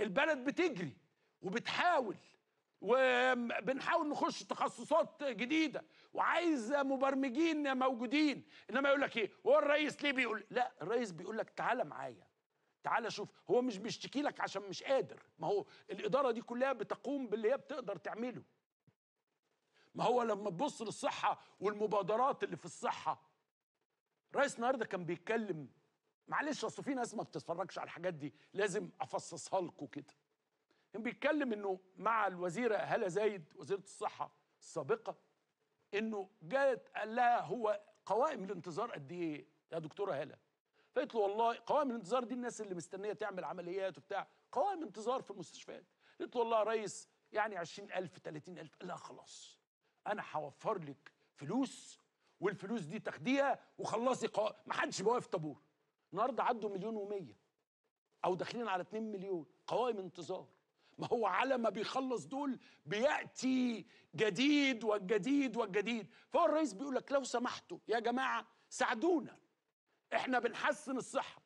البلد بتجري وبتحاول وبنحاول نخش تخصصات جديده وعايز مبرمجين موجودين انما يقول لك ايه هو الرئيس ليه بيقول لا الرئيس بيقول لك تعالى معايا تعالى شوف هو مش بيشتكي لك عشان مش قادر ما هو الاداره دي كلها بتقوم باللي هي بتقدر تعمله ما هو لما تبص للصحه والمبادرات اللي في الصحه الرئيس النهارده كان بيتكلم معلش اصل في ناس ما بتتفرجش على الحاجات دي لازم افصصها لكم كده كان بيتكلم انه مع الوزيره هلا زايد وزيره الصحه السابقه انه جت قال لها هو قوائم الانتظار قد ايه يا دكتوره هلا فقالت له والله قوائم الانتظار دي الناس اللي مستنيه تعمل عمليات وبتاع قوائم انتظار في المستشفيات قالت له والله يا ريس يعني 20000 30000 قال لها خلاص انا هوفر لك فلوس والفلوس دي تاخديها وخلصي قوائم ما حدش بيوقف طابور النهارده عدوا مليون ومية او داخلين على 2 مليون قوائم انتظار ما هو على ما بيخلص دول بياتي جديد والجديد والجديد فهو الرئيس بيقول لك لو سمحتوا يا جماعه ساعدونا احنا بنحسن الصحه